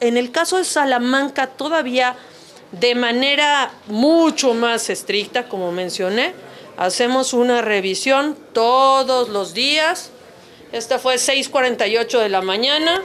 En el caso de Salamanca, todavía de manera mucho más estricta, como mencioné, hacemos una revisión todos los días. Esta fue 6.48 de la mañana.